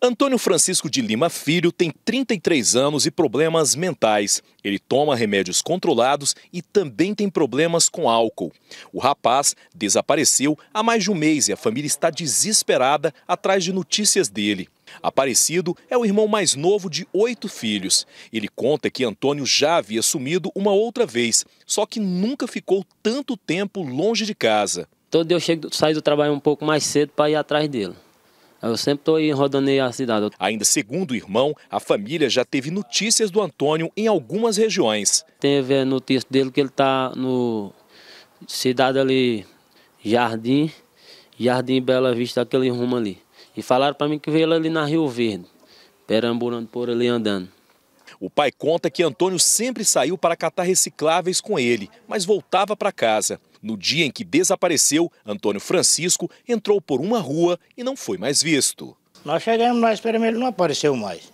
Antônio Francisco de Lima Filho tem 33 anos e problemas mentais. Ele toma remédios controlados e também tem problemas com álcool. O rapaz desapareceu há mais de um mês e a família está desesperada atrás de notícias dele. Aparecido é o irmão mais novo de oito filhos. Ele conta que Antônio já havia sumido uma outra vez, só que nunca ficou tanto tempo longe de casa. Todo dia eu chego, saio do trabalho um pouco mais cedo para ir atrás dele. Eu sempre estou aí rodando a cidade. Ainda segundo o irmão, a família já teve notícias do Antônio em algumas regiões. Teve a notícia dele que ele está no cidade ali, Jardim, Jardim Bela Vista, aquele rumo ali. E falaram para mim que veio ele ali na Rio Verde, perambulando por ali andando. O pai conta que Antônio sempre saiu para catar recicláveis com ele, mas voltava para casa. No dia em que desapareceu, Antônio Francisco entrou por uma rua e não foi mais visto. Nós chegamos lá esperamos, ele não apareceu mais.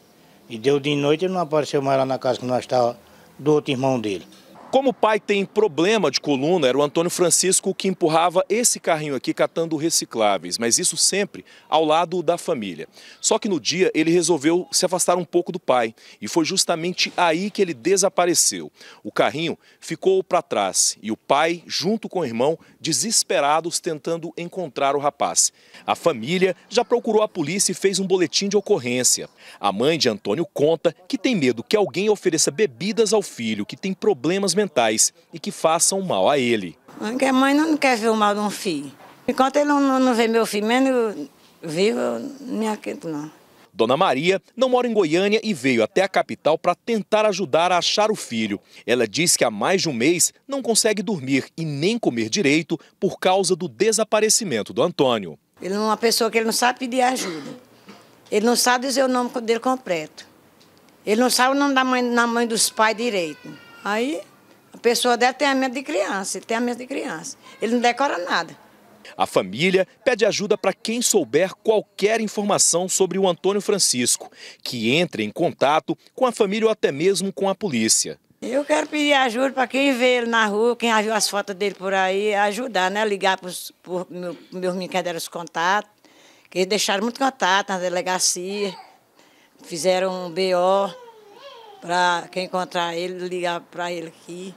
E deu de noite e não apareceu mais lá na casa que nós estávamos do outro irmão dele. Como o pai tem problema de coluna, era o Antônio Francisco que empurrava esse carrinho aqui catando recicláveis, mas isso sempre ao lado da família. Só que no dia ele resolveu se afastar um pouco do pai e foi justamente aí que ele desapareceu. O carrinho ficou para trás e o pai, junto com o irmão, desesperados tentando encontrar o rapaz. A família já procurou a polícia e fez um boletim de ocorrência. A mãe de Antônio conta que tem medo que alguém ofereça bebidas ao filho que tem problemas mentais e que façam mal a ele. A mãe não quer ver o mal de um filho. Enquanto ele não, não vê meu filho, menos vivo, eu nem aquento não. Dona Maria não mora em Goiânia e veio até a capital para tentar ajudar a achar o filho. Ela diz que há mais de um mês não consegue dormir e nem comer direito por causa do desaparecimento do Antônio. Ele é uma pessoa que ele não sabe pedir ajuda. Ele não sabe dizer o nome dele completo. Ele não sabe o nome da mãe, da mãe dos pais direito. Aí a pessoa deve ter a mente de criança, ele tem a mente de criança. Ele não decora nada. A família pede ajuda para quem souber qualquer informação sobre o Antônio Francisco, que entre em contato com a família ou até mesmo com a polícia. Eu quero pedir ajuda para quem vê ele na rua, quem já viu as fotos dele por aí, ajudar, né? Ligar para os meus meninos que deram os contatos, que eles deixaram muito contato na delegacia, fizeram um BO para quem encontrar ele, ligar para ele aqui.